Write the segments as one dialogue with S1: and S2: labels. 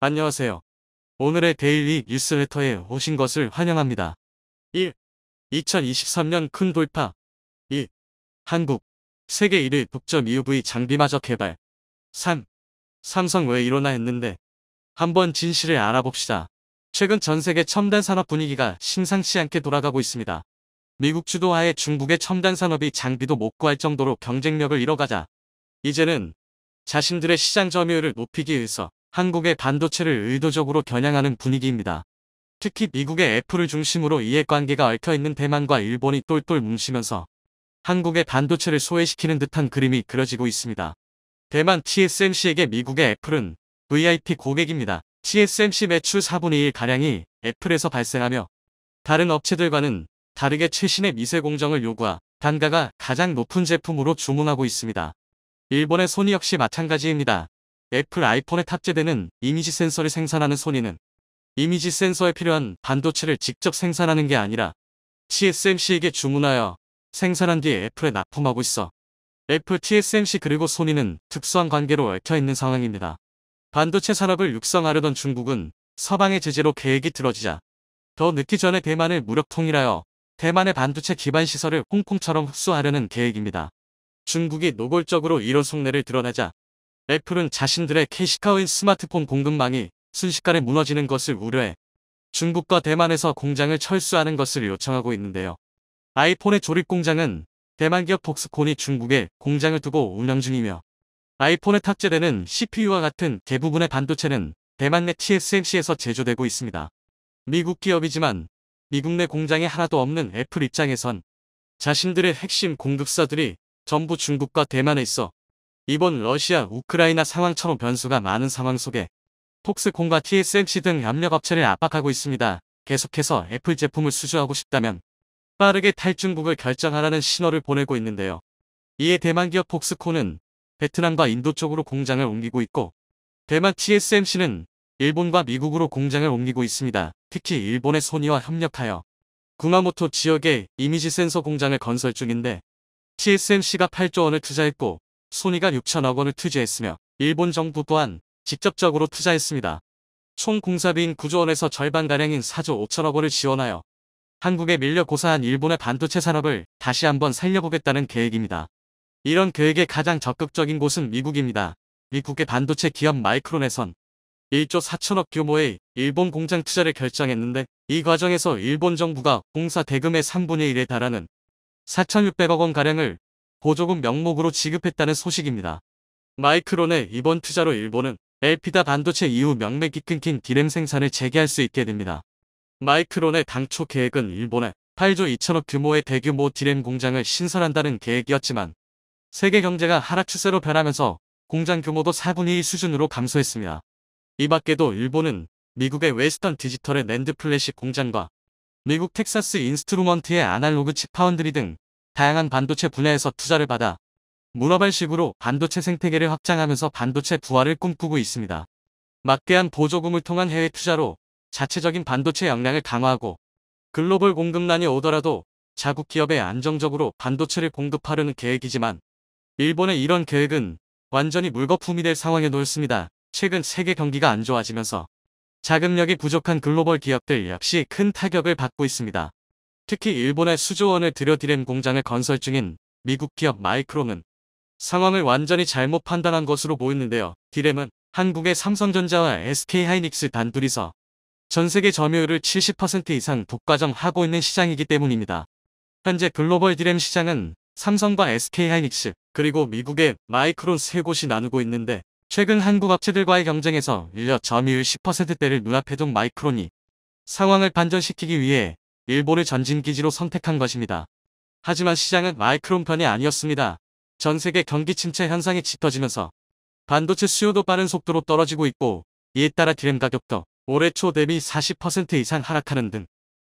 S1: 안녕하세요. 오늘의 데일리 뉴스레터에 오신 것을 환영합니다. 1. 2023년 큰 돌파 2. 한국 세계 1위 독점 EUV 장비마저 개발 3. 삼성 왜 이러나 했는데 한번 진실을 알아봅시다. 최근 전 세계 첨단 산업 분위기가 심상치 않게 돌아가고 있습니다. 미국 주도하에 중국의 첨단 산업이 장비도 못 구할 정도로 경쟁력을 잃어가자 이제는 자신들의 시장 점유율을 높이기 위해서 한국의 반도체를 의도적으로 겨냥하는 분위기입니다. 특히 미국의 애플을 중심으로 이해관계가 얽혀있는 대만과 일본이 똘똘 뭉치면서 한국의 반도체를 소외시키는 듯한 그림이 그려지고 있습니다. 대만 TSMC에게 미국의 애플은 VIP 고객입니다. TSMC 매출 4분의 1가량이 애플에서 발생하며 다른 업체들과는 다르게 최신의 미세 공정을 요구하 단가가 가장 높은 제품으로 주문하고 있습니다. 일본의 소니 역시 마찬가지입니다. 애플 아이폰에 탑재되는 이미지 센서를 생산하는 소니는 이미지 센서에 필요한 반도체를 직접 생산하는 게 아니라 TSMC에게 주문하여 생산한 뒤에 애플에 납품하고 있어 애플 TSMC 그리고 소니는 특수한 관계로 얽혀있는 상황입니다. 반도체 산업을 육성하려던 중국은 서방의 제재로 계획이 틀어지자 더 늦기 전에 대만을 무력 통일하여 대만의 반도체 기반 시설을 홍콩처럼 흡수하려는 계획입니다. 중국이 노골적으로 이런 속내를 드러내자 애플은 자신들의 캐시카우인 스마트폰 공급망이 순식간에 무너지는 것을 우려해 중국과 대만에서 공장을 철수하는 것을 요청하고 있는데요. 아이폰의 조립 공장은 대만 기업 폭스콘이 중국에 공장을 두고 운영 중이며 아이폰에 탑재되는 CPU와 같은 대부분의 반도체는 대만 내 TSMC에서 제조되고 있습니다. 미국 기업이지만 미국 내 공장이 하나도 없는 애플 입장에선 자신들의 핵심 공급사들이 전부 중국과 대만에 있어 이번 러시아 우크라이나 상황처럼 변수가 많은 상황 속에 폭스콘과 TSMC 등압력업체를 압박하고 있습니다. 계속해서 애플 제품을 수주하고 싶다면 빠르게 탈중국을 결정하라는 신호를 보내고 있는데요. 이에 대만 기업 폭스콘은 베트남과 인도 쪽으로 공장을 옮기고 있고 대만 TSMC는 일본과 미국으로 공장을 옮기고 있습니다. 특히 일본의 소니와 협력하여 구마모토 지역에 이미지 센서 공장을 건설 중인데 TSMC가 8조 원을 투자했고 소니가 6천억 원을 투자했으며 일본 정부 또한 직접적으로 투자했습니다. 총 공사비인 9조 원에서 절반가량인 4조 5천억 원을 지원하여 한국에 밀려 고사한 일본의 반도체 산업을 다시 한번 살려보겠다는 계획입니다. 이런 계획의 가장 적극적인 곳은 미국입니다. 미국의 반도체 기업 마이크론에선 1조 4천억 규모의 일본 공장 투자를 결정했는데 이 과정에서 일본 정부가 공사 대금의 3분의 1에 달하는 4,600억 원가량을 보조금 명목으로 지급했다는 소식입니다. 마이크론의 이번 투자로 일본은 엘피다 반도체 이후 명맥이 끊긴 디램 생산을 재개할 수 있게 됩니다. 마이크론의 당초 계획은 일본에 8조 2천억 규모의 대규모 디램 공장을 신설한다는 계획이었지만 세계 경제가 하락 추세로 변하면서 공장 규모도 4분의 1 수준으로 감소했습니다. 이 밖에도 일본은 미국의 웨스턴 디지털의 랜드 플래시 공장과 미국 텍사스 인스트루먼트의 아날로그 칩파운드리 등 다양한 반도체 분야에서 투자를 받아 문어발식으로 반도체 생태계를 확장하면서 반도체 부활을 꿈꾸고 있습니다. 막대한 보조금을 통한 해외 투자로 자체적인 반도체 역량을 강화하고 글로벌 공급난이 오더라도 자국 기업에 안정적으로 반도체를 공급하려는 계획이지만 일본의 이런 계획은 완전히 물거품이 될 상황에 놓였습니다. 최근 세계 경기가 안 좋아지면서 자금력이 부족한 글로벌 기업들 역시 큰 타격을 받고 있습니다. 특히 일본의 수조 원을 들여디램 공장을 건설 중인 미국 기업 마이크론은 상황을 완전히 잘못 판단한 것으로 보이는데요. 디램은 한국의 삼성전자와 SK하이닉스 단둘이서 전세계 점유율을 70% 이상 독과점하고 있는 시장이기 때문입니다. 현재 글로벌 디램 시장은 삼성과 SK하이닉스 그리고 미국의 마이크론 세 곳이 나누고 있는데 최근 한국 업체들과의 경쟁에서 1년 점유율 10%대를 눈앞에 둔 마이크론이 상황을 반전시키기 위해 일본을 전진기지로 선택한 것입니다. 하지만 시장은 마이크론 편이 아니었습니다. 전 세계 경기 침체 현상이 짙어지면서 반도체 수요도 빠른 속도로 떨어지고 있고 이에 따라 기름 가격도 올해 초 대비 40% 이상 하락하는 등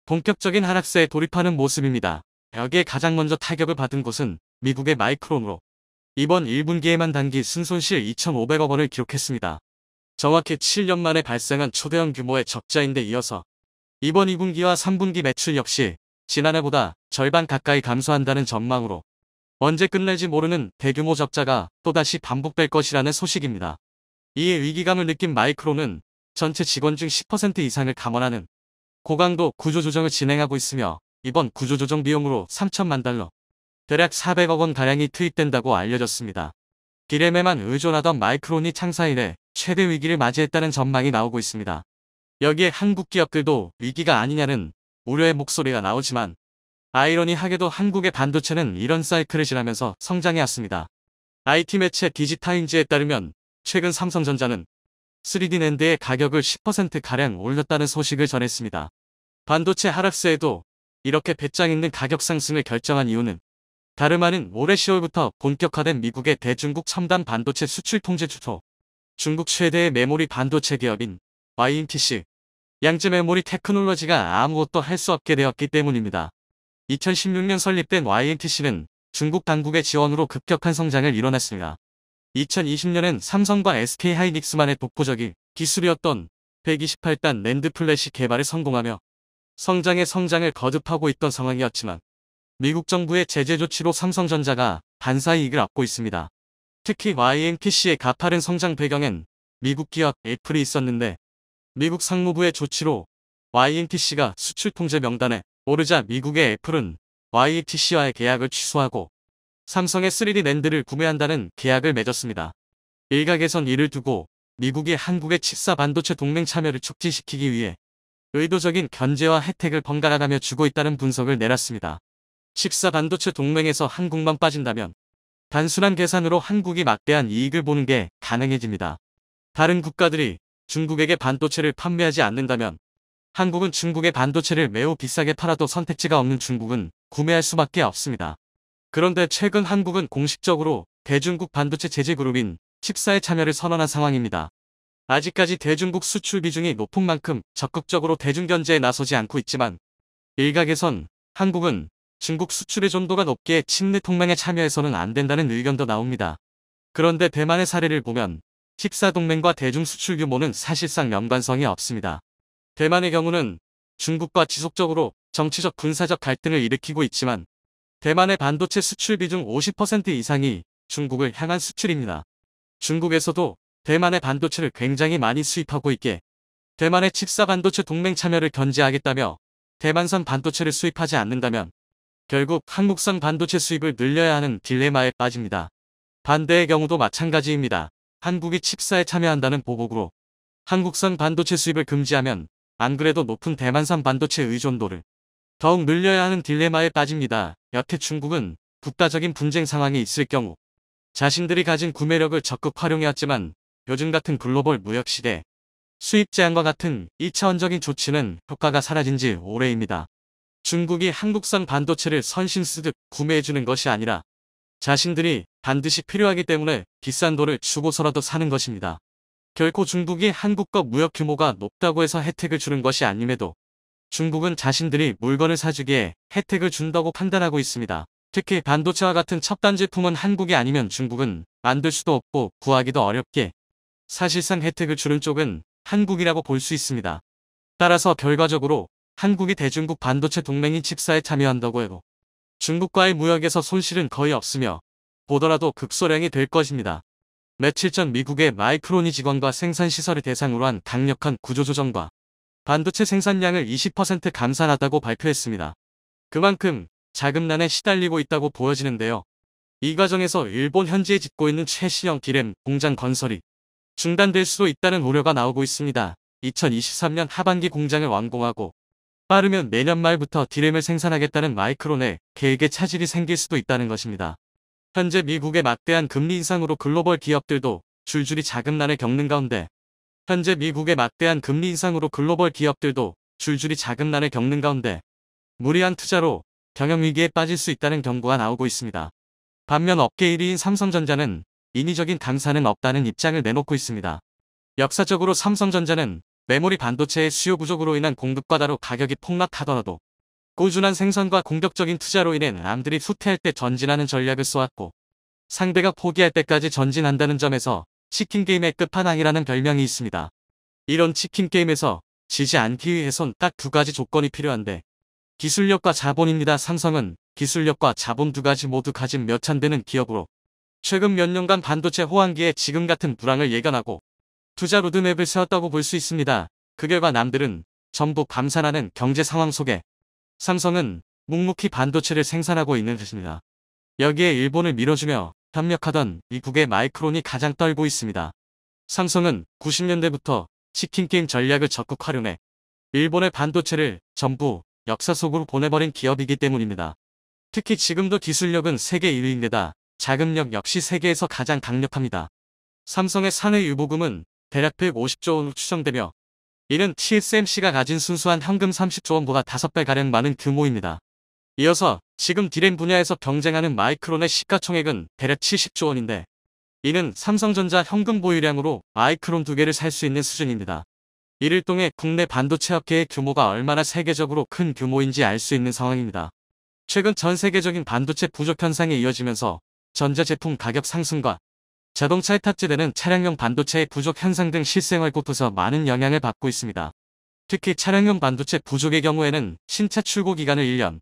S1: 본격적인 하락세에 돌입하는 모습입니다. 여기에 가장 먼저 타격을 받은 곳은 미국의 마이크론으로 이번 1분기에만 단기 순손실 2,500억 원을 기록했습니다. 정확히 7년 만에 발생한 초대형 규모의 적자인데 이어서 이번 2분기와 3분기 매출 역시 지난해보다 절반 가까이 감소한다는 전망으로 언제 끝날지 모르는 대규모 적자가 또다시 반복될 것이라는 소식입니다. 이에 위기감을 느낀 마이크론은 전체 직원 중 10% 이상을 감원하는 고강도 구조조정을 진행하고 있으며 이번 구조조정 비용으로 3천만 달러, 대략 400억 원 가량이 투입된다고 알려졌습니다. 기렘에만 의존하던 마이크론이 창사일에 최대 위기를 맞이했다는 전망이 나오고 있습니다. 여기에 한국 기업들도 위기가 아니냐는 우려의 목소리가 나오지만 아이러니하게도 한국의 반도체는 이런 사이클을 지나면서 성장해왔습니다. IT 매체 디지타임즈에 따르면 최근 삼성전자는 3D 낸드의 가격을 10%가량 올렸다는 소식을 전했습니다. 반도체 하락세에도 이렇게 배짱 있는 가격 상승을 결정한 이유는 다름 아닌 올해 10월부터 본격화된 미국의 대중국 첨단 반도체 수출 통제 추소 중국 최대의 메모리 반도체 기업인 YMTC 양쯔 메모리 테크놀로지가 아무것도 할 수 없게 되었기 때문입니다. 2016년 설립된 YMTC는 중국 당국의 지원으로 급격한 성장을 이뤄냈습니다. 2020년엔 삼성과 SK하이닉스만의 독보적인 기술이었던 128단 랜드 플래시 개발에 성공하며 성장의 성장을 거듭하고 있던 상황이었지만 미국 정부의 제재 조치로 삼성전자가 반사 이익을 얻고 있습니다. 특히 YMTC의 가파른 성장 배경엔 미국 기업 애플이 있었는데 미국 상무부의 조치로 y n t c 가 수출 통제 명단에 오르자 미국의 애플은 y n t c 와의 계약을 취소하고 삼성의 3D 랜드를 구매한다는 계약을 맺었습니다. 일각에선 이를 두고 미국이 한국의 칩사 반도체 동맹 참여를 촉진시키기 위해 의도적인 견제와 혜택을 번갈아가며 주고 있다는 분석을 내놨습니다. 칩사 반도체 동맹에서 한국만 빠진다면 단순한 계산으로 한국이 막대한 이익을 보는 게 가능해집니다. 다른 국가들이 중국에게 반도체를 판매하지 않는다면 한국은 중국의 반도체를 매우 비싸게 팔아도 선택지가 없는 중국은 구매할 수밖에 없습니다. 그런데 최근 한국은 공식적으로 대중국 반도체 제재 그룹인 칩사의 참여를 선언한 상황입니다. 아직까지 대중국 수출 비중이 높은 만큼 적극적으로 대중견제에 나서지 않고 있지만 일각에선 한국은 중국 수출의 전도가 높게침내 통망에 참여해서는 안 된다는 의견도 나옵니다. 그런데 대만의 사례를 보면 14동맹과 대중 수출 규모는 사실상 연관성이 없습니다. 대만의 경우는 중국과 지속적으로 정치적 군사적 갈등을 일으키고 있지만 대만의 반도체 수출 비중 50% 이상이 중국을 향한 수출입니다. 중국에서도 대만의 반도체를 굉장히 많이 수입하고 있게 대만의 칩사 반도체 동맹 참여를 견제하겠다며 대만산 반도체를 수입하지 않는다면 결국 한국산 반도체 수입을 늘려야 하는 딜레마에 빠집니다. 반대의 경우도 마찬가지입니다. 한국이 칩사에 참여한다는 보복으로 한국산 반도체 수입을 금지하면 안 그래도 높은 대만산 반도체 의존도를 더욱 늘려야 하는 딜레마에 빠집니다. 여태 중국은 국가적인 분쟁 상황이 있을 경우 자신들이 가진 구매력을 적극 활용해왔지만 요즘 같은 글로벌 무역 시대 수입 제한과 같은 2차원적인 조치는 효과가 사라진 지 오래입니다. 중국이 한국산 반도체를 선신 쓰듯 구매해주는 것이 아니라 자신들이 반드시 필요하기 때문에 비싼 돈을 주고서라도 사는 것입니다. 결코 중국이 한국과 무역 규모가 높다고 해서 혜택을 주는 것이 아님에도 중국은 자신들이 물건을 사주기에 혜택을 준다고 판단하고 있습니다. 특히 반도체와 같은 첩단 제품은 한국이 아니면 중국은 만들 수도 없고 구하기도 어렵게 사실상 혜택을 주는 쪽은 한국이라고 볼 수 있습니다. 따라서 결과적으로 한국이 대중국 반도체 동맹인 칩사에 참여한다고 해도 중국과의 무역에서 손실은 거의 없으며 보더라도 급소량이 될 것입니다. 며칠 전 미국의 마이크로니 직원과 생산시설을 대상으로 한 강력한 구조조정과 반도체 생산량을 20% 감산하다고 발표했습니다. 그만큼 자금난에 시달리고 있다고 보여지는데요. 이 과정에서 일본 현지에 짓고 있는 최시형 디램 공장 건설이 중단될 수도 있다는 우려가 나오고 있습니다. 2023년 하반기 공장을 완공하고 빠르면 내년 말부터 디램을 생산하겠다는 마이크론의 계획에 차질이 생길 수도 있다는 것입니다. 현재 미국의 막대한 금리 인상으로 글로벌 기업들도 줄줄이 자금난을 겪는 가운데 현재 미국의 막대한 금리 인상으로 글로벌 기업들도 줄줄이 자금난을 겪는 가운데 무리한 투자로 경영위기에 빠질 수 있다는 경고가 나오고 있습니다. 반면 업계 1위인 삼성전자는 인위적인 강사는 없다는 입장을 내놓고 있습니다. 역사적으로 삼성전자는 메모리 반도체의 수요 부족으로 인한 공급과다로 가격이 폭락하더라도 꾸준한 생산과 공격적인 투자로 인해 남들이 후퇴할 때 전진하는 전략을 쏘았고 상대가 포기할 때까지 전진한다는 점에서 치킨게임의 끝판왕이라는 별명이 있습니다. 이런 치킨게임에서 지지 않기 위해선 딱 두 가지 조건이 필요한데 기술력과 자본입니다. 삼성은 기술력과 자본 두 가지 모두 가진 몇찬 되는 기업으로 최근 몇 년간 반도체 호황기에 지금 같은 불황을 예견하고 투자 로드맵을 세웠다고 볼 수 있습니다. 그 결과 남들은 전부 감산하는 경제 상황 속에 삼성은 묵묵히 반도체를 생산하고 있는 듯입니다 여기에 일본을 밀어주며 협력하던 미국의 마이크론이 가장 떨고 있습니다. 삼성은 90년대부터 치킨게임 전략을 적극 활용해 일본의 반도체를 전부 역사 속으로 보내버린 기업이기 때문입니다. 특히 지금도 기술력은 세계 1위인데다 자금력 역시 세계에서 가장 강력합니다. 삼성의 사내 유보금은 대략 150조 원 추정되며 이는 TSMC가 가진 순수한 현금 30조 원보다 5배가량 많은 규모입니다. 이어서 지금 디램 분야에서 경쟁하는 마이크론의 시가총액은 대략 70조 원인데 이는 삼성전자 현금 보유량으로 마이크론 두 개를 살 수 있는 수준입니다. 이를 통해 국내 반도체 업계의 규모가 얼마나 세계적으로 큰 규모인지 알 수 있는 상황입니다. 최근 전 세계적인 반도체 부족 현상이 이어지면서 전자제품 가격 상승과 자동차에 탑재되는 차량용 반도체의 부족 현상 등 실생활 곳에서 곳 많은 영향을 받고 있습니다. 특히 차량용 반도체 부족의 경우에는 신차 출고 기간을 1년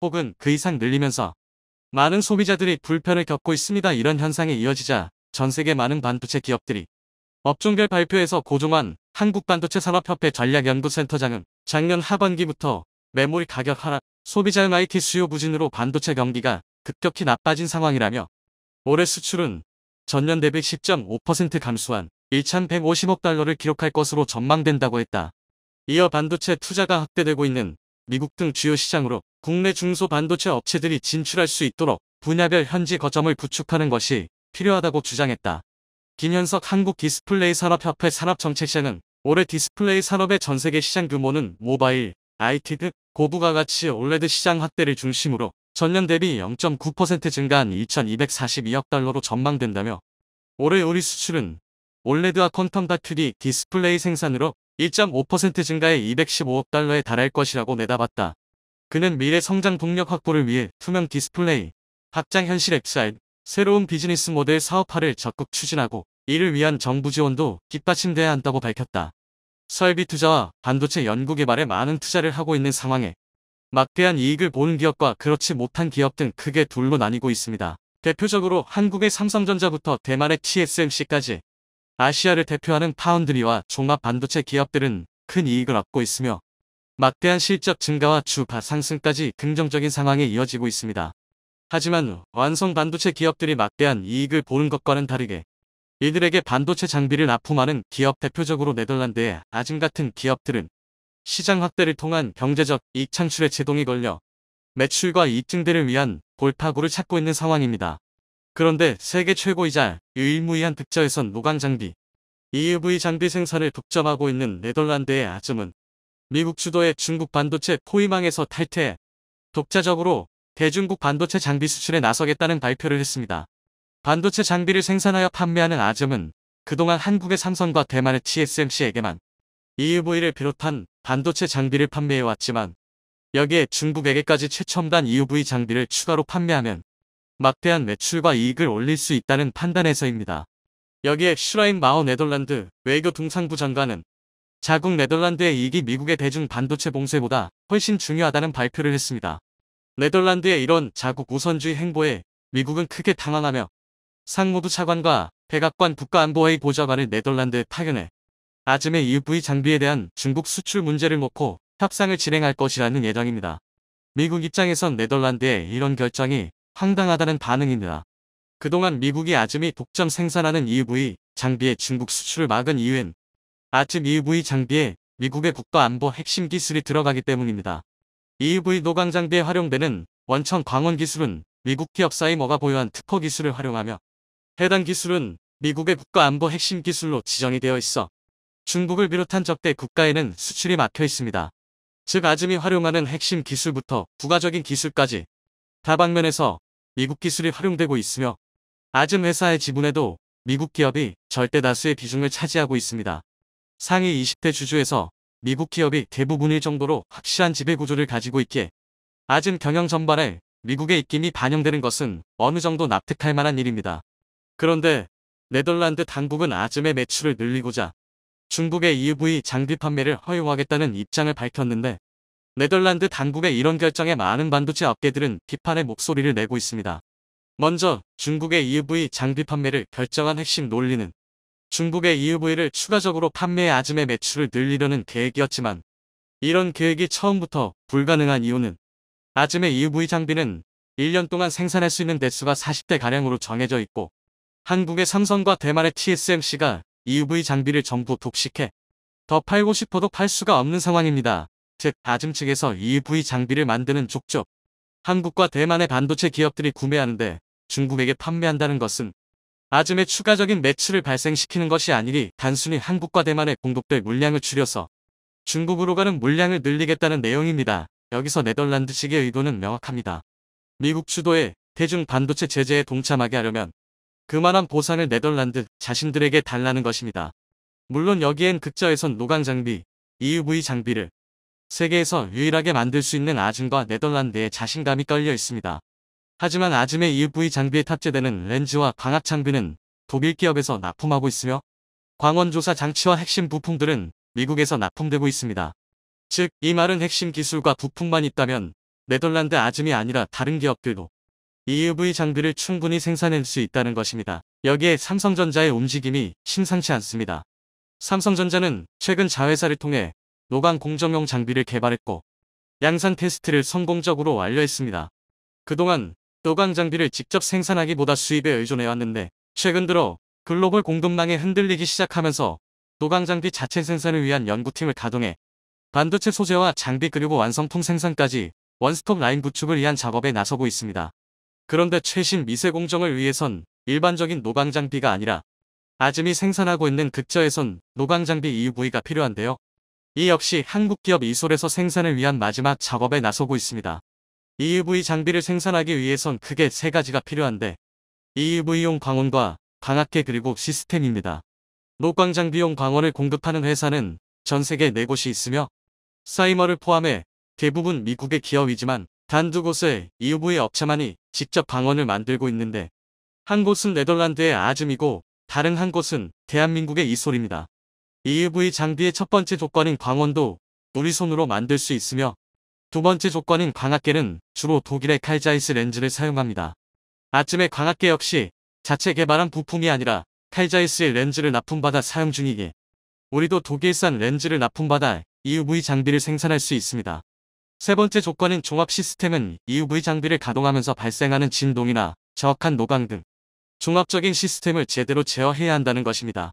S1: 혹은 그 이상 늘리면서 많은 소비자들이 불편을 겪고 있습니다. 이런 현상이 이어지자 전 세계 많은 반도체 기업들이 업종별 발표에서 고종환 한국반도체산업협회 전략연구센터장은 작년 하반기부터 메모리 가격 하락, 소비자용 IT 수요 부진으로 반도체 경기가 급격히 나빠진 상황이라며 올해 수출은 전년 대비 10.5% 감소한 1,150억 달러를 기록할 것으로 전망된다고 했다. 이어 반도체 투자가 확대되고 있는 미국 등 주요 시장으로 국내 중소 반도체 업체들이 진출할 수 있도록 분야별 현지 거점을 구축하는 것이 필요하다고 주장했다. 김현석 한국 디스플레이 산업협회 산업정책실장은 올해 디스플레이 산업의 전세계 시장 규모는 모바일, IT 등 고부가가치 올레드 시장 확대를 중심으로 전년 대비 0.9% 증가한 2,242억 달러로 전망된다며 올해 우리 수출은 올레드와 퀀텀 다큐리 디스플레이 생산으로 1.5% 증가해 215억 달러에 달할 것이라고 내다봤다. 그는 미래 성장 동력 확보를 위해 투명 디스플레이, 확장 현실 엑셀, 새로운 비즈니스 모델 사업화를 적극 추진하고 이를 위한 정부 지원도 뒷받침돼야 한다고 밝혔다. 설비 투자와 반도체 연구개발에 많은 투자를 하고 있는 상황에 막대한 이익을 보는 기업과 그렇지 못한 기업 등 크게 둘로 나뉘고 있습니다. 대표적으로 한국의 삼성전자부터 대만의 TSMC까지 아시아를 대표하는 파운드리와 종합 반도체 기업들은 큰 이익을 얻고 있으며 막대한 실적 증가와 주가 상승까지 긍정적인 상황에 이어지고 있습니다. 하지만 완성 반도체 기업들이 막대한 이익을 보는 것과는 다르게 이들에게 반도체 장비를 납품하는 기업 대표적으로 네덜란드의 아즘 같은 기업들은 시장 확대를 통한 경제적 이익 창출에 제동이 걸려 매출과 이익 증대를 위한 골파구를 찾고 있는 상황입니다. 그런데 세계 최고이자 유일무이한 득자에선 무광 장비, EUV 장비 생산을 독점하고 있는 네덜란드의 아즈은 미국 주도의 중국 반도체 포위망에서 탈퇴해 독자적으로 대중국 반도체 장비 수출에 나서겠다는 발표를 했습니다. 반도체 장비를 생산하여 판매하는 아즈은 그동안 한국의 삼성과 대만의 TSMC에게만 EUV를 비롯한 반도체 장비를 판매해왔지만 여기에 중국에게까지 최첨단 EUV 장비를 추가로 판매하면 막대한 매출과 이익을 올릴 수 있다는 판단에서입니다. 여기에 슈라인 마오 네덜란드 외교 동상부 장관은 자국 네덜란드의 이익이 미국의 대중 반도체 봉쇄보다 훨씬 중요하다는 발표를 했습니다. 네덜란드의 이런 자국 우선주의 행보에 미국은 크게 당황하며 상무부 차관과 백악관 국가안보회의 보좌관을 네덜란드에 파견해 아즈메 EUV 장비에 대한 중국 수출 문제를 놓고 협상을 진행할 것이라는 예정입니다. 미국 입장에선 네덜란드의 이런 결정이 황당하다는 반응입니다. 그동안 미국이 아즈이 독점 생산하는 EUV 장비의 중국 수출을 막은 이유엔 아즘 EUV 장비에 미국의 국가 안보 핵심 기술이 들어가기 때문입니다. EUV 노광 장비에 활용되는 원천 광원 기술은 미국 기업 사이머가 보유한 특허 기술을 활용하며 해당 기술은 미국의 국가 안보 핵심 기술로 지정이 되어 있어 중국을 비롯한 적대 국가에는 수출이 막혀 있습니다. 즉 아즈미 활용하는 핵심 기술부터 부가적인 기술까지 다방면에서 미국 기술이 활용되고 있으며 아즘 회사의 지분에도 미국 기업이 절대 다수의 비중을 차지하고 있습니다. 상위 20대 주주에서 미국 기업이 대부분일 정도로 확실한 지배구조를 가지고 있기에 아즘 경영 전반에 미국의 입김이 반영되는 것은 어느 정도 납득할 만한 일입니다. 그런데 네덜란드 당국은 아즘의 매출을 늘리고자 중국의 EUV 장비 판매를 허용하겠다는 입장을 밝혔는데 네덜란드 당국의 이런 결정에 많은 반도체 업계들은 비판의 목소리를 내고 있습니다. 먼저 중국의 EUV 장비 판매를 결정한 핵심 논리는 중국의 EUV를 추가적으로 판매해 아즘의 매출을 늘리려는 계획이었지만 이런 계획이 처음부터 불가능한 이유는 아즘의 EUV 장비는 1년 동안 생산할 수 있는 대수가 40대가량으로 정해져 있고 한국의 삼성과 대만의 TSMC가 EUV 장비를 전부 독식해 더 팔고 싶어도 팔 수가 없는 상황입니다. 즉, 아즘 측에서 EUV 장비를 만드는 족족, 한국과 대만의 반도체 기업들이 구매하는데 중국에게 판매한다는 것은 아즘의 추가적인 매출을 발생시키는 것이 아니니 단순히 한국과 대만의 공급될 물량을 줄여서 중국으로 가는 물량을 늘리겠다는 내용입니다. 여기서 네덜란드 측의 의도는 명확합니다. 미국 주도의 대중 반도체 제재에 동참하게 하려면 그만한 보상을 네덜란드 자신들에게 달라는 것입니다. 물론 여기엔 극자에선 노광 장비, EUV 장비를 세계에서 유일하게 만들 수 있는 아즘과 네덜란드의 자신감이 깔려 있습니다. 하지만 아즘의 EUV 장비에 탑재되는 렌즈와 광학 장비는 독일 기업에서 납품하고 있으며 광원조사 장치와 핵심 부품들은 미국에서 납품되고 있습니다. 즉, 이 말은 핵심 기술과 부품만 있다면 네덜란드 아즘이 아니라 다른 기업들도 EUV 장비를 충분히 생산할 수 있다는 것입니다. 여기에 삼성전자의 움직임이 심상치 않습니다. 삼성전자는 최근 자회사를 통해 노광 공정용 장비를 개발했고 양산 테스트를 성공적으로 완료했습니다. 그동안 노광 장비를 직접 생산하기보다 수입에 의존해왔는데 최근 들어 글로벌 공급망에 흔들리기 시작하면서 노광 장비 자체 생산을 위한 연구팀을 가동해 반도체 소재와 장비 그리고 완성품 생산까지 원스톱 라인 구축을 위한 작업에 나서고 있습니다. 그런데 최신 미세 공정을 위해선 일반적인 노광장비가 아니라 아즈미 생산하고 있는 극저에선 노광장비 EUV가 필요한데요. 이 역시 한국 기업 이솔에서 생산을 위한 마지막 작업에 나서고 있습니다. EUV 장비를 생산하기 위해선 크게 세 가지가 필요한데 EUV용 광원과 광학계 그리고 시스템입니다. 노광장비용 광원을 공급하는 회사는 전 세계 네곳이 있으며 사이머를 포함해 대부분 미국의 기업이지만 단두곳의 EUV 업체만이 직접 방언을 만들고 있는데 한 곳은 네덜란드의 아줌이고 다른 한 곳은 대한민국의 이솔입니다. EUV 장비의 첫 번째 조건인 광원도 우리 손으로 만들 수 있으며 두 번째 조건인 광학계는 주로 독일의 칼자이스 렌즈를 사용합니다. 아쯤의 광학계 역시 자체 개발한 부품이 아니라 칼자이스의 렌즈를 납품받아 사용 중이기에 우리도 독일산 렌즈를 납품받아 EUV 장비를 생산할 수 있습니다. 세 번째 조건인 종합 시스템은 EUV 장비를 가동하면서 발생하는 진동이나 저악한 노광 등 종합적인 시스템을 제대로 제어해야 한다는 것입니다.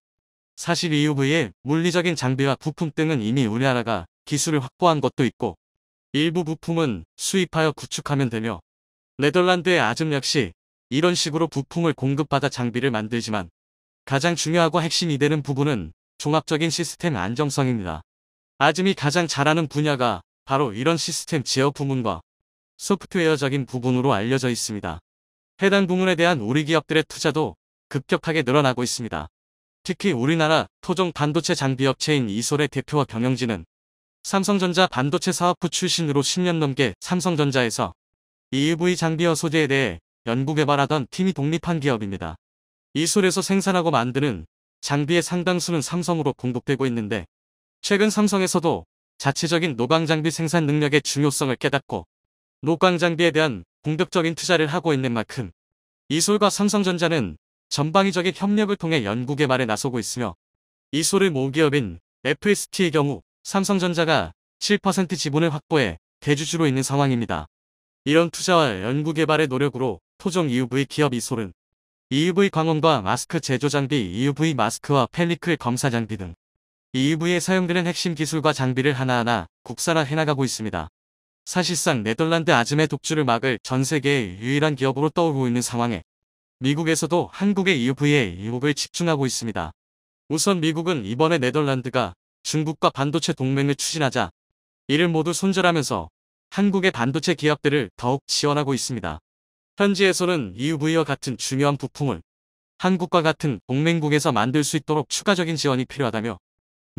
S1: 사실 EUV의 물리적인 장비와 부품 등은 이미 우리나라가 기술을 확보한 것도 있고 일부 부품은 수입하여 구축하면 되며 네덜란드의 아즘 역시 이런 식으로 부품을 공급받아 장비를 만들지만 가장 중요하고 핵심이 되는 부분은 종합적인 시스템 안정성입니다. 아즘이 가장 잘하는 분야가 바로 이런 시스템 지역 부문과 소프트웨어적인 부분으로 알려져 있습니다. 해당 부문에 대한 우리 기업들의 투자도 급격하게 늘어나고 있습니다. 특히 우리나라 토종 반도체 장비 업체인 이솔의 대표와 경영진은 삼성전자 반도체 사업부 출신으로 10년 넘게 삼성전자에서 EUV 장비와 소재에 대해 연구개발하던 팀이 독립한 기업입니다. 이솔에서 생산하고 만드는 장비의 상당수는 삼성으로 공급되고 있는데 최근 삼성에서도 자체적인 노광장비 생산 능력의 중요성을 깨닫고 노광장비에 대한 공격적인 투자를 하고 있는 만큼 이솔과 삼성전자는 전방위적인 협력을 통해 연구 개발에 나서고 있으며 이솔의 모기업인 FST의 경우 삼성전자가 7% 지분을 확보해 대주주로 있는 상황입니다. 이런 투자와 연구 개발의 노력으로 토종 EUV 기업 이솔은 EUV 광원과 마스크 제조 장비, EUV 마스크와 펠리클 검사 장비 등이 일부에 사용되는 핵심 기술과 장비를 하나하나 국산화 해나가고 있습니다. 사실상 네덜란드 아즈의 독주를 막을 전 세계의 유일한 기업으로 떠오르고 있는 상황에 미국에서도 한국의 EUV에 이목을 집중하고 있습니다. 우선 미국은 이번에 네덜란드가 중국과 반도체 동맹을 추진하자 이를 모두 손절하면서 한국의 반도체 기업들을 더욱 지원하고 있습니다. 현지에서는 EUV와 같은 중요한 부품을 한국과 같은 동맹국에서 만들 수 있도록 추가적인 지원이 필요하다며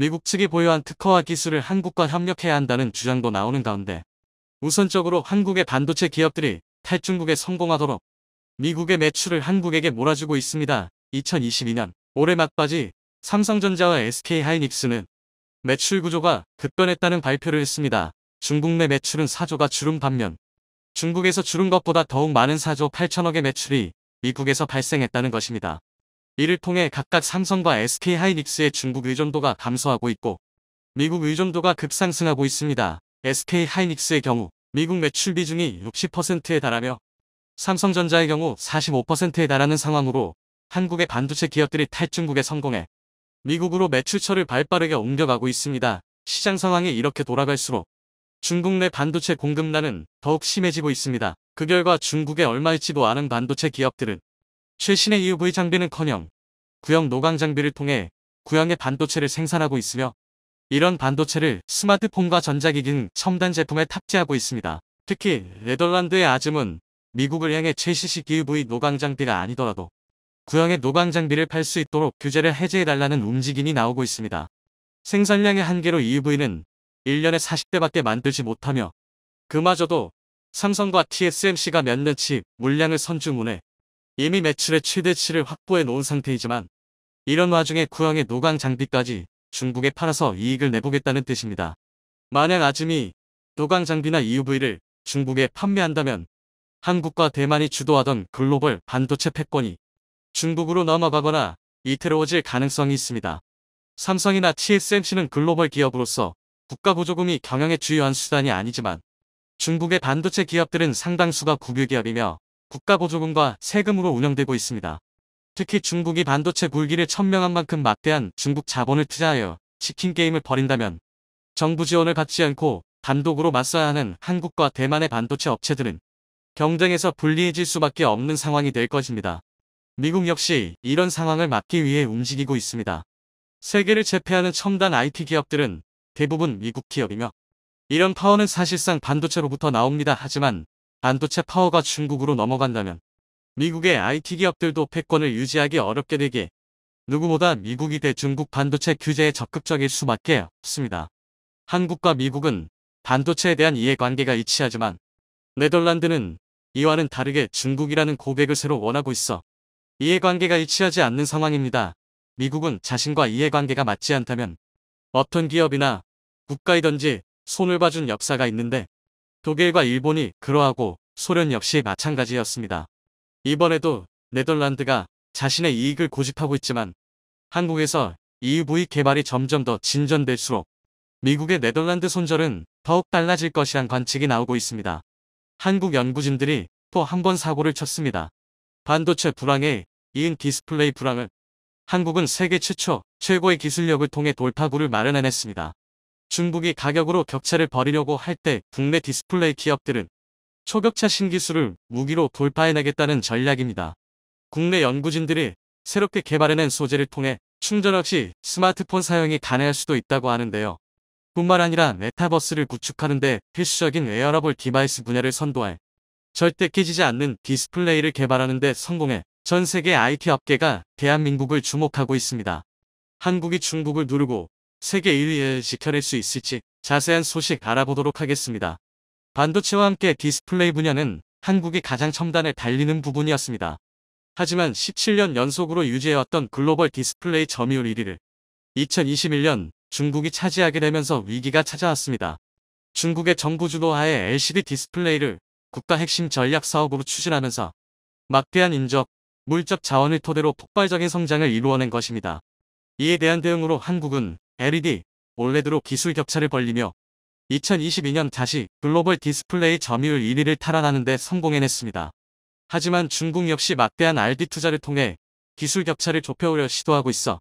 S1: 미국 측이 보유한 특허와 기술을 한국과 협력해야 한다는 주장도 나오는 가운데 우선적으로 한국의 반도체 기업들이 탈중국에 성공하도록 미국의 매출을 한국에게 몰아주고 있습니다. 2022년 올해 막바지 삼성전자와 SK하이닉스는 매출 구조가 급변했다는 발표를 했습니다. 중국 내 매출은 4조가 줄은 반면 중국에서 줄은 것보다 더욱 많은 4조 8천억의 매출이 미국에서 발생했다는 것입니다. 이를 통해 각각 삼성과 SK하이닉스의 중국 의존도가 감소하고 있고 미국 의존도가 급상승하고 있습니다. SK하이닉스의 경우 미국 매출 비중이 60%에 달하며 삼성전자의 경우 45%에 달하는 상황으로 한국의 반도체 기업들이 탈중국에 성공해 미국으로 매출처를 발빠르게 옮겨가고 있습니다. 시장 상황이 이렇게 돌아갈수록 중국 내 반도체 공급난은 더욱 심해지고 있습니다. 그 결과 중국에 얼마일지도 않은 반도체 기업들은 최신의 EUV 장비는커녕 구형 노광 장비를 통해 구형의 반도체를 생산하고 있으며 이런 반도체를 스마트폰과 전자기기 등 첨단 제품에 탑재하고 있습니다. 특히 네덜란드의 아즘은 미국을 향해 최시식 EUV 노광 장비가 아니더라도 구형의 노광 장비를 팔 수 있도록 규제를 해제해달라는 움직임이 나오고 있습니다. 생산량의 한계로 EUV는 1년에 40대밖에 만들지 못하며 그마저도 삼성과 TSMC가 몇몇이 물량을 선주문해 이미 매출의 최대치를 확보해 놓은 상태이지만 이런 와중에 구항의 노광 장비까지 중국에 팔아서 이익을 내보겠다는 뜻입니다. 만약 아즈미 노광 장비나 EUV를 중국에 판매한다면 한국과 대만이 주도하던 글로벌 반도체 패권이 중국으로 넘어가거나 이태로워질 가능성이 있습니다. 삼성이나 TSMC는 글로벌 기업으로서 국가보조금이 경영의 주요한 수단이 아니지만 중국의 반도체 기업들은 상당수가 국유기업이며 국가보조금과 세금으로 운영되고 있습니다. 특히 중국이 반도체 굴기를 천명한 만큼 막대한 중국 자본을 투자하여 치킨게임을 벌인다면 정부 지원을 받지 않고 단독으로 맞서야 하는 한국과 대만의 반도체 업체들은 경쟁에서 불리해질 수밖에 없는 상황이 될 것입니다. 미국 역시 이런 상황을 막기 위해 움직이고 있습니다. 세계를 제패하는 첨단 IT 기업들은 대부분 미국 기업이며 이런 파워는 사실상 반도체로부터 나옵니다. 하지만 반도체 파워가 중국으로 넘어간다면 미국의 IT 기업들도 패권을 유지하기 어렵게 되기에 누구보다 미국이 대중국 반도체 규제에 적극적일 수밖에 없습니다. 한국과 미국은 반도체에 대한 이해관계가 일치하지만 네덜란드는 이와는 다르게 중국이라는 고백을 새로 원하고 있어 이해관계가 일치하지 않는 상황입니다. 미국은 자신과 이해관계가 맞지 않다면 어떤 기업이나 국가이든지 손을 봐준 역사가 있는데 독일과 일본이 그러하고 소련 역시 마찬가지였습니다. 이번에도 네덜란드가 자신의 이익을 고집하고 있지만 한국에서 EUV 개발이 점점 더 진전될수록 미국의 네덜란드 손절은 더욱 빨라질 것이란 관측이 나오고 있습니다. 한국 연구진들이 또 한 번 사고를 쳤습니다. 반도체 불황에 이은 디스플레이 불황을 한국은 세계 최초 최고의 기술력을 통해 돌파구를 마련해냈습니다. 중국이 가격으로 격차를 벌이려고 할 때 국내 디스플레이 기업들은 초격차 신기술을 무기로 돌파해내겠다는 전략입니다. 국내 연구진들이 새롭게 개발해낸 소재를 통해 충전 없이 스마트폰 사용이 가능할 수도 있다고 하는데요. 뿐만 아니라 메타버스를 구축하는 데 필수적인 웨어러블 디바이스 분야를 선도할 절대 깨지지 않는 디스플레이를 개발하는 데 성공해 전 세계 IT 업계가 대한민국을 주목하고 있습니다. 한국이 중국을 누르고 세계 1위를 지켜낼 수 있을지 자세한 소식 알아보도록 하겠습니다. 반도체와 함께 디스플레이 분야는 한국이 가장 첨단에 달리는 부분이었습니다. 하지만 17년 연속으로 유지해왔던 글로벌 디스플레이 점유율 1위를 2021년 중국이 차지하게 되면서 위기가 찾아왔습니다. 중국의 정부 주도하에 LCD 디스플레이를 국가 핵심 전략 사업으로 추진하면서 막대한 인적, 물적 자원을 토대로 폭발적인 성장을 이루어낸 것입니다. 이에 대한 대응으로 한국은 LED, o l e d 로 기술 격차를 벌리며 2022년 다시 글로벌 디스플레이 점유율 1위를 탈환하는 데 성공해냈습니다. 하지만 중국 역시 막대한 RD 투자를 통해 기술 격차를 좁혀오려 시도하고 있어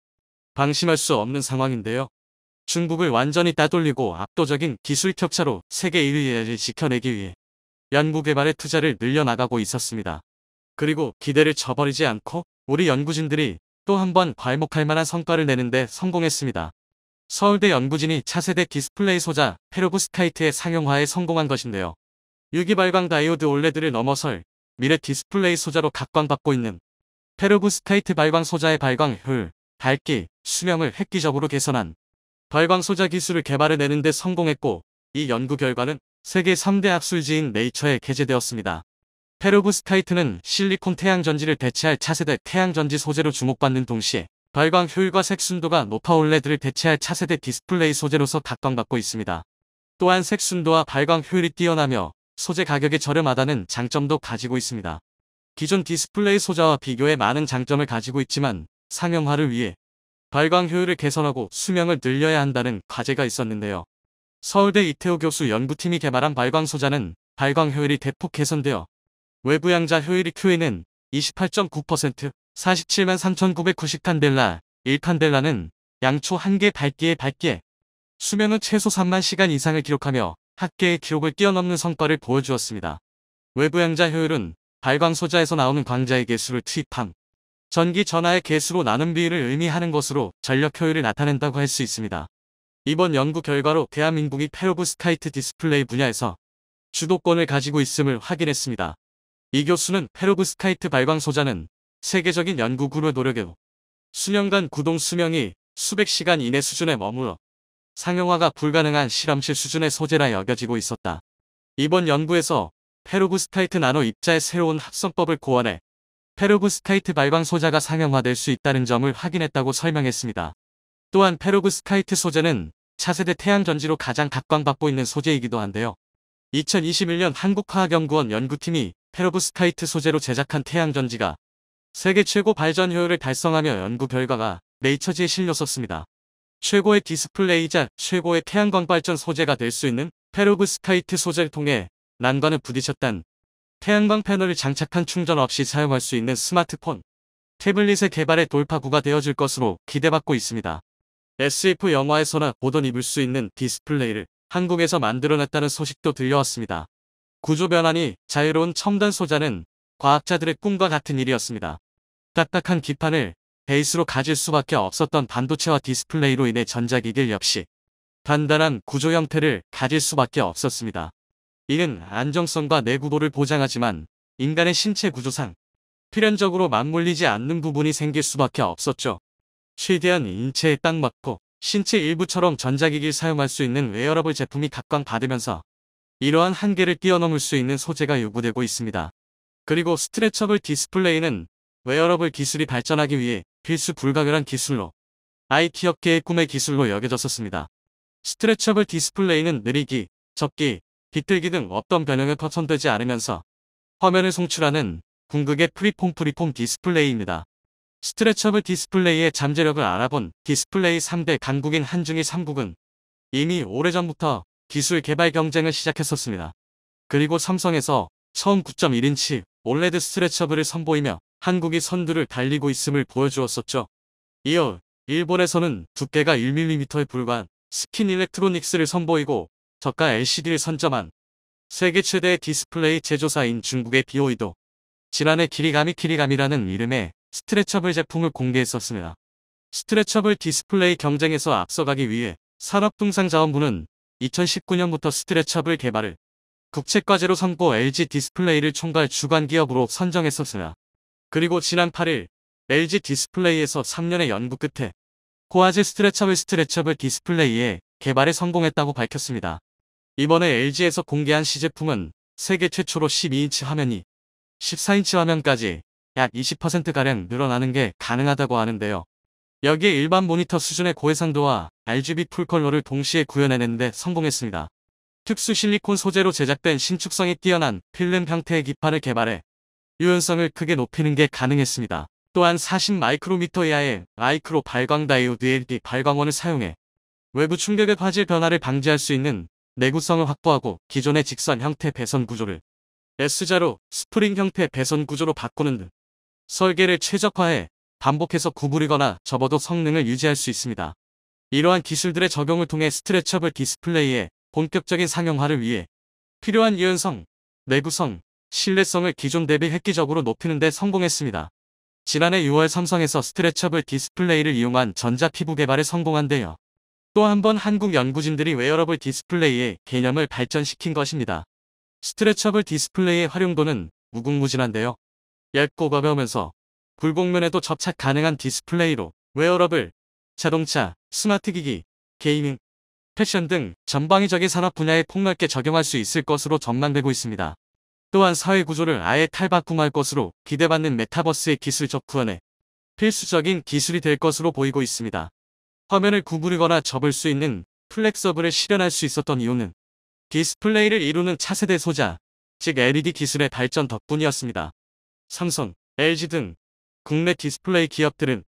S1: 방심할 수 없는 상황인데요. 중국을 완전히 따돌리고 압도적인 기술 격차로 세계 1위를 지켜내기 위해 연구개발의 투자를 늘려나가고 있었습니다. 그리고 기대를 저버리지 않고 우리 연구진들이 또 한번 괄목할 만한 성과를 내는데 성공했습니다. 서울대 연구진이 차세대 디스플레이 소자 페로브스카이트의 상용화에 성공한 것인데요. 유기발광 다이오드 올레드를 넘어설 미래 디스플레이 소자로 각광받고 있는 페로브스카이트 발광 소자의 발광 효율, 밝기, 수명을 획기적으로 개선한 발광 소자 기술을 개발해내는 데 성공했고 이 연구 결과는 세계 3대 학술지인 네이처에 게재되었습니다. 페로브스카이트는 실리콘 태양전지를 대체할 차세대 태양전지 소재로 주목받는 동시에 발광 효율과 색순도가 높아 올레드를 대체할 차세대 디스플레이 소재로서 각광받고 있습니다. 또한 색순도와 발광 효율이 뛰어나며 소재 가격이 저렴하다는 장점도 가지고 있습니다. 기존 디스플레이 소자와 비교해 많은 장점을 가지고 있지만 상용화를 위해 발광 효율을 개선하고 수명을 늘려야 한다는 과제가 있었는데요. 서울대 이태호 교수 연구팀이 개발한 발광 소자는 발광 효율이 대폭 개선되어 외부양자 효율이 QA는 28.9%, 47만 3990칸델라, 1칸델라는 양초 1개 밝기에 밝게 수면은 최소 3만 시간 이상을 기록하며 학계의 기록을 뛰어넘는 성과를 보여주었습니다. 외부 양자 효율은 발광소자에서 나오는 광자의 개수를 투입함, 전기 전하의 개수로 나눔 비율을 의미하는 것으로 전력 효율을 나타낸다고 할 수 있습니다. 이번 연구 결과로 대한민국이 페로브스카이트 디스플레이 분야에서 주도권을 가지고 있음을 확인했습니다. 이 교수는 페로브스카이트 발광소자는 세계적인 연구 그룹의 노력에도 수년간 구동 수명이 수백 시간 이내 수준에 머물러 상용화가 불가능한 실험실 수준의 소재라 여겨지고 있었다. 이번 연구에서 페로브스타이트 나노 입자의 새로운 합성법을 고안해 페로브스타이트 발광 소자가 상용화될 수 있다는 점을 확인했다고 설명했습니다. 또한 페로브스타이트 소재는 차세대 태양전지로 가장 각광받고 있는 소재이기도 한데요. 2021년 한국화학연구원 연구팀이 페로브스타이트 소재로 제작한 태양전지가 세계 최고 발전 효율을 달성하며 연구 결과가 네이처지에 실렸었습니다. 최고의 디스플레이자 최고의 태양광 발전 소재가 될 수 있는 페로브스카이트 소재를 통해 난관을 부딪혔단 태양광 패널을 장착한 충전 없이 사용할 수 있는 스마트폰, 태블릿의 개발에 돌파구가 되어질 것으로 기대받고 있습니다. SF 영화에서나 보던 입을 수 있는 디스플레이를 한국에서 만들어냈다는 소식도 들려왔습니다. 구조 변환이 자유로운 첨단 소자는 과학자들의 꿈과 같은 일이었습니다. 딱딱한 기판을 베이스로 가질 수밖에 없었던 반도체와 디스플레이로 인해 전자기길 역시 단단한 구조 형태를 가질 수밖에 없었습니다. 이는 안정성과 내구도를 보장하지만 인간의 신체 구조상 필연적으로 맞물리지 않는 부분이 생길 수밖에 없었죠. 최대한 인체에 딱 맞고 신체 일부처럼 전자기기를 사용할 수 있는 웨어러블 제품이 각광받으면서 이러한 한계를 뛰어넘을 수 있는 소재가 요구되고 있습니다. 그리고 스트레처블 디스플레이는 웨어러블 기술이 발전하기 위해 필수 불가결한 기술로 IT 업계의 꿈의 기술로 여겨졌었습니다. 스트레처블 디스플레이는 느리기, 접기, 비틀기 등 어떤 변형에 파천되지 않으면서 화면을 송출하는 궁극의 프리폼 프리폼 디스플레이입니다. 스트레처블 디스플레이의 잠재력을 알아본 디스플레이 3대 강국인 한중일 3국은 이미 오래전부터 기술 개발 경쟁을 시작했었습니다. 그리고 삼성에서 처음 9.1인치 올레드 스트레처블을 선보이며 한국이 선두를 달리고 있음을 보여주었었죠. 이어 일본에서는 두께가 1mm에 불과한 스킨 일렉트로닉스를 선보이고 저가 LCD를 선점한 세계 최대의 디스플레이 제조사인 중국의 b o 이도 지난해 키리가미 키리감이라는 이름의 스트레처블 제품을 공개했었습니다. 스트레처블 디스플레이 경쟁에서 앞서가기 위해 산업통상자원부는 2019년부터 스트레처블 개발을 국책과제로 선고 LG 디스플레이를 총괄 주관기업으로 선정했었으나 그리고 지난 8일 LG 디스플레이에서 3년의 연구 끝에 코아즈 스트레처블 스트레처블 디스플레이의 개발에 성공했다고 밝혔습니다. 이번에 LG에서 공개한 시제품은 세계 최초로 12인치 화면이 14인치 화면까지 약 20%가량 늘어나는 게 가능하다고 하는데요. 여기에 일반 모니터 수준의 고해상도와 RGB 풀컬러를 동시에 구현해내는데 성공했습니다. 특수 실리콘 소재로 제작된 신축성이 뛰어난 필름 형태의 기파을 개발해 유연성을 크게 높이는 게 가능했습니다. 또한 40 마이크로미터 이하의 마이크로 발광 다이오드 LED 발광원을 사용해 외부 충격의 화질 변화를 방지할 수 있는 내구성을 확보하고 기존의 직선 형태 배선 구조를 S자로 스프링 형태 배선 구조로 바꾸는 등 설계를 최적화해 반복해서 구부리거나 접어도 성능을 유지할 수 있습니다. 이러한 기술들의 적용을 통해 스트레처블 디스플레이에 본격적인 상용화를 위해 필요한 이연성, 내구성, 신뢰성을 기존 대비 획기적으로 높이는 데 성공했습니다. 지난해 6월 삼성에서 스트레처블 디스플레이를 이용한 전자피부 개발에 성공한데요. 또 한 번 한국 연구진들이 웨어러블 디스플레이의 개념을 발전시킨 것입니다. 스트레처블 디스플레이의 활용도는 무궁무진한데요. 얇고 가벼우면서 불곡면에도 접착 가능한 디스플레이로 웨어러블, 자동차, 스마트기기, 게이밍, 패션 등 전방위적인 산업 분야에 폭넓게 적용할 수 있을 것으로 전망되고 있습니다. 또한 사회 구조를 아예 탈바꿈할 것으로 기대받는 메타버스의 기술적 구현에 필수적인 기술이 될 것으로 보이고 있습니다. 화면을 구부리거나 접을 수 있는 플렉서블을 실현할 수 있었던 이유는 디스플레이를 이루는 차세대 소자, 즉 LED 기술의 발전 덕분이었습니다. 삼성, LG 등 국내 디스플레이 기업들은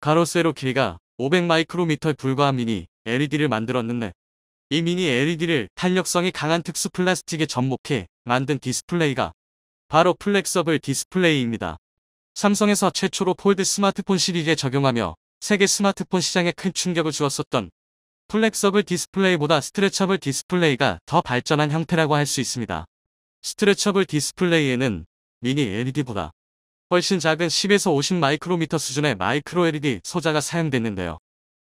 S1: 가로 세로 길이가 500마이크로미터에 불과한 미니 LED를 만들었는데 이 미니 LED를 탄력성이 강한 특수 플라스틱에 접목해 만든 디스플레이가 바로 플렉서블 디스플레이입니다. 삼성에서 최초로 폴드 스마트폰 시리즈에 적용하며 세계 스마트폰 시장에 큰 충격을 주었었던 플렉서블 디스플레이보다 스트레처블 디스플레이가 더 발전한 형태라고 할 수 있습니다. 스트레처블 디스플레이에는 미니 LED보다 훨씬 작은 10에서 50 마이크로미터 수준의 마이크로 LED 소자가 사용됐는데요.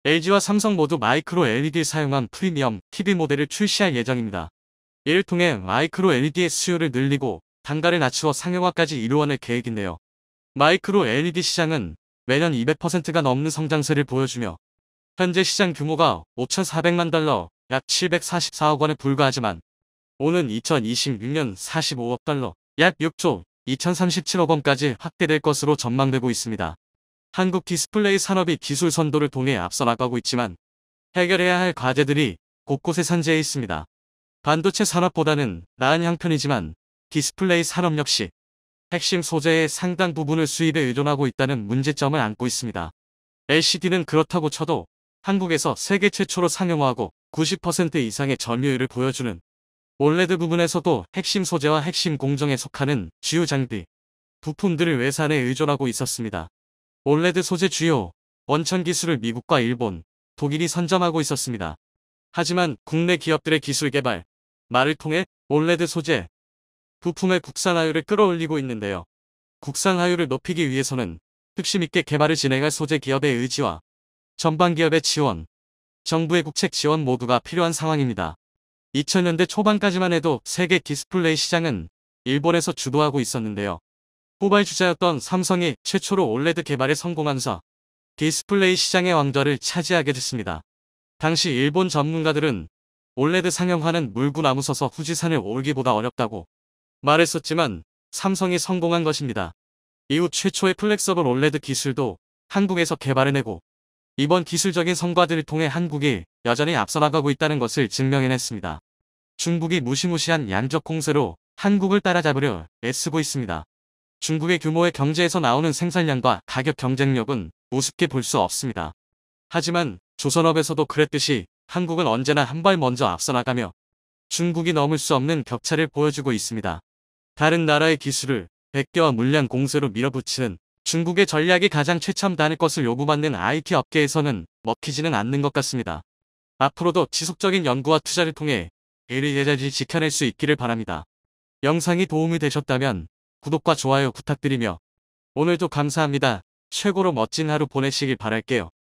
S1: LG와 삼성 모두 마이크로 LED 사용한 프리미엄 TV 모델을 출시할 예정입니다. 이를 통해 마이크로 LED의 수요를 늘리고 단가를 낮추어 상용화까지 이루어낼 계획인데요. 마이크로 LED 시장은 매년 200%가 넘는 성장세를 보여주며 현재 시장 규모가 5,400만 달러, 약 744억 원에 불과하지만 오는 2026년 45억 달러, 약 6조 2037억 원까지 확대될 것으로 전망되고 있습니다. 한국 디스플레이 산업이 기술 선도를 통해 앞서 나가고 있지만 해결해야 할 과제들이 곳곳에 산재해 있습니다. 반도체 산업보다는 나은 형편이지만 디스플레이 산업 역시 핵심 소재의 상당 부분을 수입에 의존하고 있다는 문제점을 안고 있습니다. LCD는 그렇다고 쳐도 한국에서 세계 최초로 상용화하고 90% 이상의 점유율을 보여주는 올레드 부분에서도 핵심 소재와 핵심 공정에 속하는 주요 장비, 부품들을 외산에 의존하고 있었습니다. 올레드 소재 주요 원천 기술을 미국과 일본, 독일이 선점하고 있었습니다. 하지만 국내 기업들의 기술 개발, 말을 통해 올레드 소재, 부품의 국산화율을 끌어올리고 있는데요. 국산화율을 높이기 위해서는 특심 있게 개발을 진행할 소재 기업의 의지와 전반 기업의 지원, 정부의 국책 지원 모두가 필요한 상황입니다. 2000년대 초반까지만 해도 세계 디스플레이 시장은 일본에서 주도하고 있었는데요. 후발주자였던 삼성이 최초로 올레드 개발에 성공하면서 디스플레이 시장의 왕좌를 차지하게 됐습니다. 당시 일본 전문가들은 올레드 상영화는 물구나무서서 후지산을 르기보다 어렵다고 말했었지만 삼성이 성공한 것입니다. 이후 최초의 플렉서블 올레드 기술도 한국에서 개발해내고 이번 기술적인 성과들을 통해 한국이 여전히 앞서나가고 있다는 것을 증명해냈습니다. 중국이 무시무시한 양적 공세로 한국을 따라잡으려 애쓰고 있습니다. 중국의 규모의 경제에서 나오는 생산량과 가격 경쟁력은 우습게 볼 수 없습니다. 하지만 조선업에서도 그랬듯이 한국은 언제나 한 발 먼저 앞서나가며 중국이 넘을 수 없는 격차를 보여주고 있습니다. 다른 나라의 기술을 백개와 물량 공세로 밀어붙이는 중국의 전략이 가장 최첨단의 것을 요구받는 IT 업계에서는 먹히지는 않는 것 같습니다. 앞으로도 지속적인 연구와 투자를 통해 이를 예자지 지켜낼 수 있기를 바랍니다. 영상이 도움이 되셨다면 구독과 좋아요 부탁드리며 오늘도 감사합니다. 최고로 멋진 하루 보내시길 바랄게요.